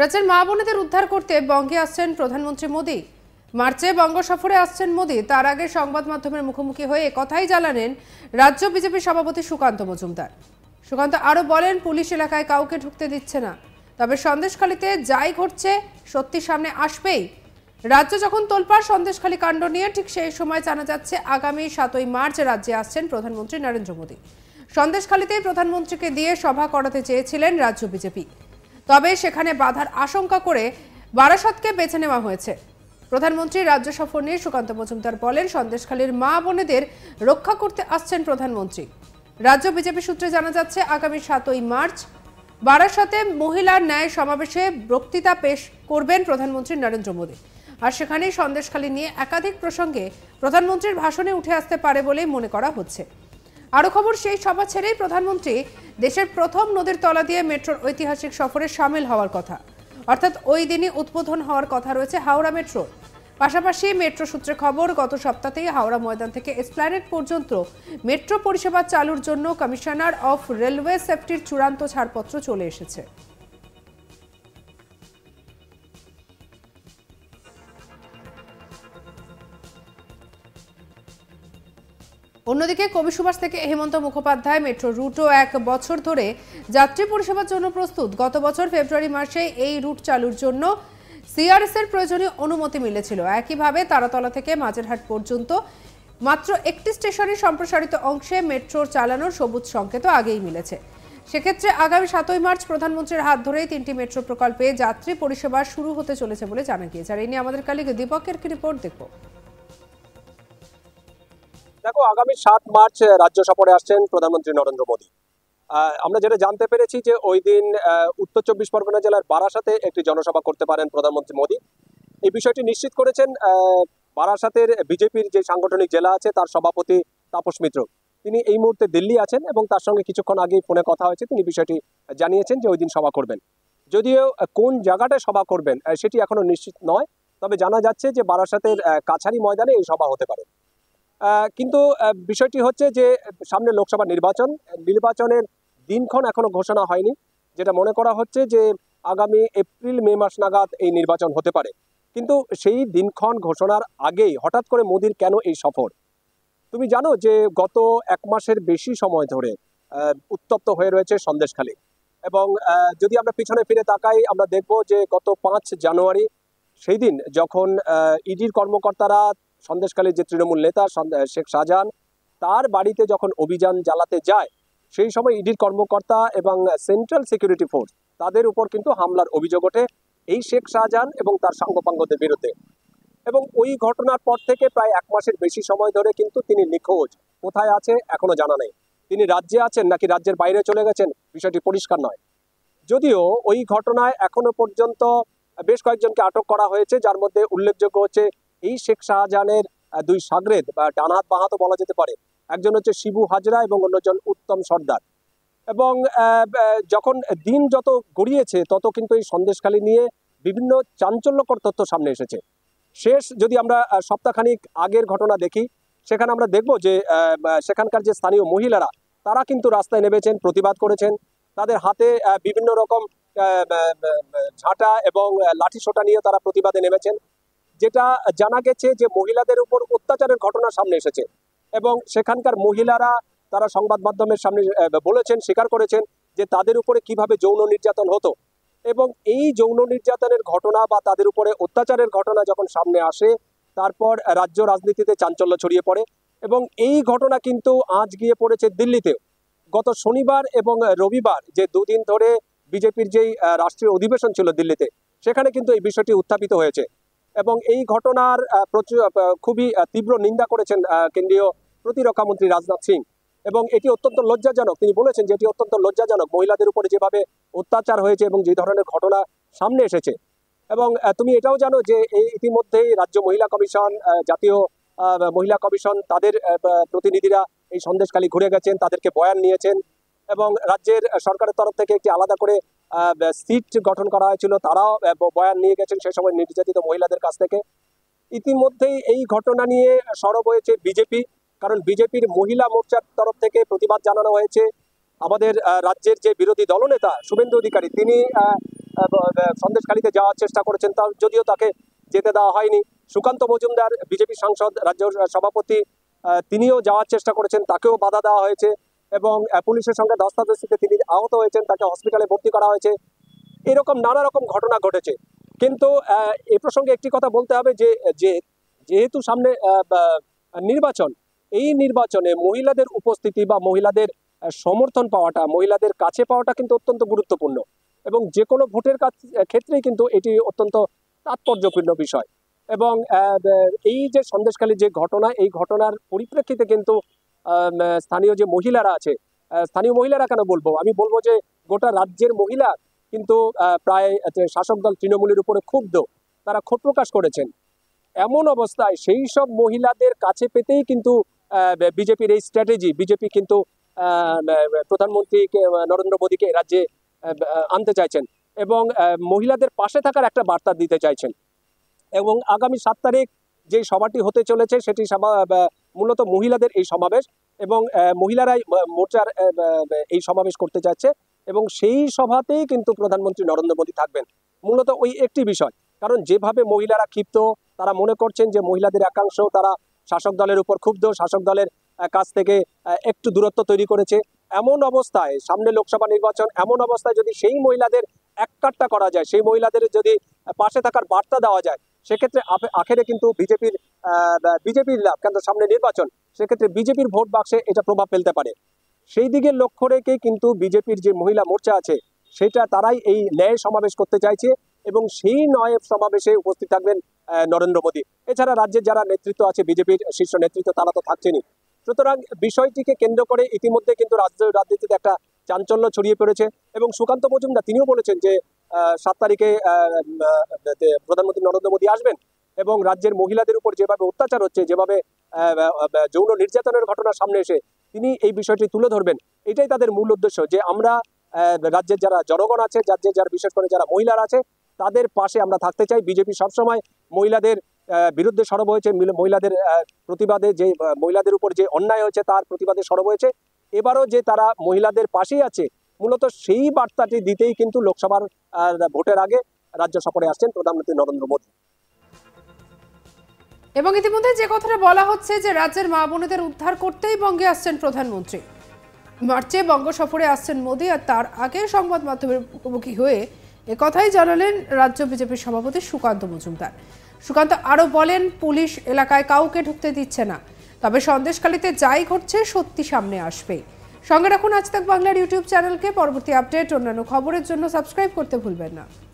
রাজ্যের মা বোনেদের উদ্ধার করতে বঙ্গে আসছেন প্রধানমন্ত্রী মোদী মার্চে বঙ্গ সফরে আসছেন মোদী তার আগে সংবাদ মাধ্যমের মুখোমুখি হয়ে কথাই জানালেন রাজ্য বিজেপি সভাপতি সুকান্ত মজুমদার সুকান্ত আরও বলেন পুলিশ এলাকায় কাউকে ঢুকতে দিচ্ছে না তবে সন্দেশখালীতে যাই ঘটছে সত্যি সামনে আসবেই রাজ্য যখন তোলপাড় সন্দেশখালী কাণ্ড নিয়ে ঠিক সেই সময় জানা যাচ্ছে আগামী সাতই মার্চ রাজ্যে আসছেন প্রধানমন্ত্রী নরেন্দ্র মোদী সন্দেশখালীতেই প্রধানমন্ত্রীকে দিয়ে সভা করাতে চেয়েছিলেন রাজ্য বিজেপি তবে সেখানে বাধার আশঙ্কা করে বারাসতকে বেছে নেওয়া হয়েছে প্রধানমন্ত্রী রাজ্য সফর নিয়ে সুকান্ত মজুমদার বলেন সন্দেশখালীর মা বোনেদের রক্ষা করতে আসছেন প্রধানমন্ত্রী রাজ্য বিজেপি সূত্রে জানা যাচ্ছে আগামী সাতই মার্চ বারাসতে মহিলার ন্যায় সমাবেশে বক্তৃতা পেশ করবেন প্রধানমন্ত্রী নরেন্দ্র মোদী আর সেখানেই সন্দেশখালী নিয়ে একাধিক প্রসঙ্গে প্রধানমন্ত্রীর ভাষণে উঠে আসতে পারে বলে মনে করা হচ্ছে আরও খবর সেই সভা ছেড়েই প্রধানমন্ত্রী দেশের প্রথম নদীর তলা দিয়ে মেট্রোর ঐতিহাসিক সফরে সামিল হওয়ার কথা অর্থাৎ ওই দিনই উদ্বোধন হওয়ার কথা রয়েছে হাওড়া মেট্রো পাশাপাশি মেট্রো সূত্রে খবর গত সপ্তাহতেই হাওড়া ময়দান থেকে এসপ্ল্যানেড পর্যন্ত মেট্রো পরিষেবা চালুর জন্য কমিশনার অফ রেলওয়ে সেফটির চূড়ান্ত ছাড়পত্র চলে এসেছে অন্যদিকে কবি সুভাষ থেকে হেমন্ত মুখোপাধ্যায় মেট্রো রুটও এক বছর ধরে যাত্রী পরিষেবার জন্য প্রস্তুত গত বছর ফেব্রুয়ারি মাসে এই রুট চালুর জন্য সিআরএস এর প্রয়োজনীয় অনুমতি মিলেছিল একইভাবে তারাতলা থেকে মাঝেরহাট পর্যন্ত মাত্র একটি স্টেশনের সম্প্রসারিত অংশে মেট্রো চালানোর সবুজ সংকেত আগেই মিলেছে সেক্ষেত্রে আগামী সাতই মার্চ প্রধানমন্ত্রীর হাত ধরেই তিনটি মেট্রো প্রকল্পে যাত্রী পরিষেবা শুরু হতে চলেছে বলে জানা গিয়েছে আর এই নিয়ে আমাদের কালিগ দীপকের কি রিপোর্ট দেখব দেখো আগামী সাত মার্চ রাজ্য সফরে আসছেন প্রধানমন্ত্রী নরেন্দ্র মোদী আমরা যেটা জানতে পেরেছি যে ওই দিন উত্তর চব্বিশ পরগনা জেলার বারাসাতে একটি জনসভা করতে পারেন প্রধানমন্ত্রী মোদী এই বিষয়টি নিশ্চিত করেছেন বারাসাতের বিজেপির যে সাংগঠনিক জেলা আছে তার সভাপতি তাপস মিত্র তিনি এই মুহূর্তে দিল্লি আছেন এবং তার সঙ্গে কিছুক্ষণ আগেই ফোনে কথা হয়েছে তিনি বিষয়টি জানিয়েছেন যে ওই দিন সভা করবেন যদিও কোন জায়গাটায় সভা করবেন সেটি এখনও নিশ্চিত নয় তবে জানা যাচ্ছে যে বারাসাতের কাছারি ময়দানে এই সভা হতে পারে কিন্তু বিষয়টি হচ্ছে যে সামনে লোকসভা নির্বাচন নির্বাচনের দিনক্ষণ এখনও ঘোষণা হয়নি যেটা মনে করা হচ্ছে যে আগামী এপ্রিল মে মাস নাগাদ এই নির্বাচন হতে পারে কিন্তু সেই দিনক্ষণ ঘোষণার আগেই হঠাৎ করে মোদির কেন এই সফর তুমি জানো যে গত এক মাসের বেশি সময় ধরে উত্তপ্ত হয়ে রয়েছে সন্দেশখালী এবং যদি আমরা পিছনে ফিরে তাকাই আমরা দেখব যে গত পাঁচ জানুয়ারি সেই দিন যখন ইডির কর্মকর্তারা সন্দেশকালী যে তৃণমূল নেতা শেখ শাহজাহান তার বাড়িতে যখন অভিযান জ্বালাতে যায় সেই সময় ইডির কর্মকর্তা এবং সেন্ট্রাল সিকিউরিটি ফোর্স তাদের উপর কিন্তু হামলার অভিযোগ ওঠে এই শেখ শাহজাহান এবং তার সাঙ্গপাঙ্গদের বিরুদ্ধে এবং ওই ঘটনার পর থেকে প্রায় এক মাসের বেশি সময় ধরে কিন্তু তিনি নিখোঁজ কোথায় আছে এখনো জানা নেই তিনি রাজ্যে আছেন নাকি রাজ্যের বাইরে চলে গেছেন বিষয়টি পরিষ্কার নয় যদিও ওই ঘটনায় এখনো পর্যন্ত বেশ কয়েকজনকে আটক করা হয়েছে যার মধ্যে উল্লেখযোগ্য হচ্ছে এই শেখ শাহজাহানের দুই সাগরেদ বা ডানহাত বাহাতও বলা যেতে পারে একজন হচ্ছে শিবু হাজরা এবং অন্যজন উত্তম সর্দার এবং যখন দিন যত গড়িয়েছে তত কিন্তু এই সন্দেশখালী নিয়ে বিভিন্ন চাঞ্চল্যকর তথ্য সামনে এসেছে শেষ যদি আমরা সপ্তাহখানিক আগের ঘটনা দেখি সেখানে আমরা দেখব যে সেখানকার যে স্থানীয় মহিলারা তারা কিন্তু রাস্তায় নেমেছেন প্রতিবাদ করেছেন তাদের হাতে বিভিন্ন রকম ঝাঁটা এবং লাঠি সোটা নিয়ে তারা প্রতিবাদে নেমেছেন যেটা জানা গেছে যে মহিলাদের উপর অত্যাচারের ঘটনা সামনে এসেছে এবং সেখানকার মহিলারা তারা সংবাদ মাধ্যমের সামনে বলেছেন স্বীকার করেছেন যে তাদের উপরে কিভাবে যৌন নির্যাতন হতো এবং এই যৌন নির্যাতনের ঘটনা বা তাদের উপরে অত্যাচারের ঘটনা যখন সামনে আসে তারপর রাজ্য রাজনীতিতে চাঞ্চল্য ছড়িয়ে পড়ে এবং এই ঘটনা কিন্তু আজ গিয়ে পড়েছে দিল্লিতেও গত শনিবার এবং রবিবার যে দুদিন ধরে বিজেপির যেই রাষ্ট্রীয় অধিবেশন ছিল দিল্লিতে সেখানে কিন্তু এই বিষয়টি উত্থাপিত হয়েছে এবং এই ঘটনার প্রচুর খুবই তীব্র নিন্দা করেছেন কেন্দ্রীয় প্রতিরক্ষামন্ত্রী রাজনাথ সিং এবং এটি অত্যন্ত লজ্জাজনক তিনি বলেছেন যে এটি অত্যন্ত লজ্জাজনক মহিলাদের উপরে যেভাবে অত্যাচার হয়েছে এবং যে ধরনের ঘটনা সামনে এসেছে এবং তুমি এটাও জানো যে এই ইতিমধ্যেই রাজ্য মহিলা কমিশন জাতীয় মহিলা কমিশন তাদের প্রতিনিধিরা এই সন্দেশখালী ঘুরে গেছেন তাদেরকে বয়ান নিয়েছেন এবং রাজ্যের সরকারের তরফ থেকে একটি আলাদা করে সিট গঠন করা হয়েছিল তারাও বয়ান নিয়ে গেছেন সেই সময় নির্যাতিত মহিলাদের কাছ থেকে ইতিমধ্যেই এই ঘটনা নিয়ে সরব হয়েছে বিজেপি কারণ বিজেপির মহিলা মোর্চার তরফ থেকে প্রতিবাদ জানানো হয়েছে আমাদের রাজ্যের যে বিরোধী দলনেতা শুভেন্দু অধিকারী তিনি সন্দেশকারীতে যাওয়ার চেষ্টা করেছেন তার যদিও তাকে যেতে দেওয়া হয়নি সুকান্ত মজুমদার বিজেপি সাংসদ রাজ্য সভাপতি তিনিও যাওয়ার চেষ্টা করেছেন তাকেও বাধা দেওয়া হয়েছে এবং পুলিশের সঙ্গে দস্তাদস্তিতে তিনি আহত হয়েছেন তাকে হসপিটালে ভর্তি করা হয়েছে এরকম নানা রকম ঘটনা ঘটেছে কিন্তু এ প্রসঙ্গে একটি কথা বলতে হবে যে যেহেতু সামনে নির্বাচন এই নির্বাচনে মহিলাদের উপস্থিতি বা মহিলাদের সমর্থন পাওয়াটা মহিলাদের কাছে পাওয়াটা কিন্তু অত্যন্ত গুরুত্বপূর্ণ এবং যে কোনো ভোটের কাজ ক্ষেত্রেই কিন্তু এটি অত্যন্ত তাৎপর্যপূর্ণ বিষয় এবং এই যে সন্দেশখালী যে ঘটনা এই ঘটনার পরিপ্রেক্ষিতে কিন্তু স্থানীয় যে মহিলারা আছে স্থানীয় মহিলারা কেন বলবো আমি বলবো যে গোটা রাজ্যের মহিলা কিন্তু প্রায় শাসক দল তৃণমূলের উপরে ক্ষুব্ধ তারা ক্ষোভ প্রকাশ করেছেন এমন অবস্থায় সেই সব মহিলাদের কাছে পেতেই কিন্তু বিজেপির এই স্ট্র্যাটেজি বিজেপি কিন্তু প্রধানমন্ত্রী নরেন্দ্র মোদীকে রাজ্যে আনতে চাইছেন এবং মহিলাদের পাশে থাকার একটা বার্তা দিতে চাইছেন এবং আগামী সাত তারিখ যেই সভাটি হতে চলেছে সেটি মূলত মহিলাদের এই সমাবেশ এবং মহিলারাই মোর্চার এই সমাবেশ করতে যাচ্ছে এবং সেই সভাতেই কিন্তু প্রধানমন্ত্রী নরেন্দ্র মোদী থাকবেন মূলত ওই একটি বিষয় কারণ যেভাবে মহিলারা ক্ষিপ্ত তারা মনে করছেন যে মহিলাদের একাংশ তারা শাসক দলের উপর ক্ষুব্ধ শাসক দলের কাছ থেকে একটু দূরত্ব তৈরি করেছে এমন অবস্থায় সামনে লোকসভা নির্বাচন এমন অবস্থায় যদি সেই মহিলাদের এককাট্টা করা যায় সেই মহিলাদের যদি পাশে থাকার বার্তা দেওয়া যায় সেক্ষেত্রে আখেরে কিন্তু বিজেপির বিজেপির লাভ কেন সামনে নির্বাচন সেক্ষেত্রে বিজেপির ভোট বাক্সে এটা প্রভাব ফেলতে পারে সেই দিকে লক্ষ্য রেখে কিন্তু বিজেপির যে মহিলা মোর্চা আছে সেটা তারাই এই ন্যায় সমাবেশ করতে চাইছে এবং সেই নয় সমাবেশে উপস্থিত থাকবেন নরেন্দ্র মোদী এছাড়া রাজ্যের যারা নেতৃত্ব আছে বিজেপির শীর্ষ নেতৃত্ব তারা তো থাকছেনই সুতরাং বিষয়টিকে কেন্দ্র করে ইতিমধ্যে কিন্তু রাজ্য রাজনীতিতে একটা চাঞ্চল্য ছড়িয়ে পড়েছে এবং সুকান্ত মজুমদার তিনিও বলেছেন যে সাত তারিখে প্রধানমন্ত্রী নরেন্দ্র মোদী আসবেন এবং রাজ্যের মহিলাদের উপর যেভাবে অত্যাচার হচ্ছে যেভাবে যৌন নির্যাতনের ঘটনা সামনে এসে তিনি এই বিষয়টি তুলে ধরবেন এটাই তাদের মূল উদ্দেশ্য যে আমরা রাজ্যের যারা জনগণ আছে রাজ্যের যারা বিশেষ করে যারা মহিলারা আছে তাদের পাশে আমরা থাকতে চাই বিজেপি সবসময় মহিলাদের বিরুদ্ধে সরব হয়েছে মহিলাদের প্রতিবাদে যে মহিলাদের উপর যে অন্যায় হয়েছে তার প্রতিবাদে সরব হয়েছে এবারও যে তারা মহিলাদের পাশেই আছে মূলত সেই বার্তাটি দিতেই কিন্তু লোকসভার ভোটের আগে রাজ্য সফরে আসছেন প্রধানমন্ত্রী নরেন্দ্র মোদী এবং ইতিমধ্যে যে কথাটা বলা হচ্ছে যে রাজ্যের মা বোনেদের উদ্ধার করতেই বঙ্গে আসছেন প্রধানমন্ত্রী মার্চে বঙ্গ সফরে আসছেন মোদী আর তার আগে সংবাদ মাধ্যমের মুখোমুখি হয়ে কথাই জানালেন রাজ্য বিজেপির সভাপতি সুকান্ত মজুমদার সুকান্ত আরও বলেন পুলিশ এলাকায় কাউকে ঢুকতে দিচ্ছে না তবে সন্দেশকালীতে যাই ঘটছে সত্যি সামনে আসবে সঙ্গে রাখুন আজ তাক বাংলার ইউটিউব চ্যানেলকে পরবর্তী আপডেট অন্যান্য খবরের জন্য সাবস্ক্রাইব করতে ভুলবেন না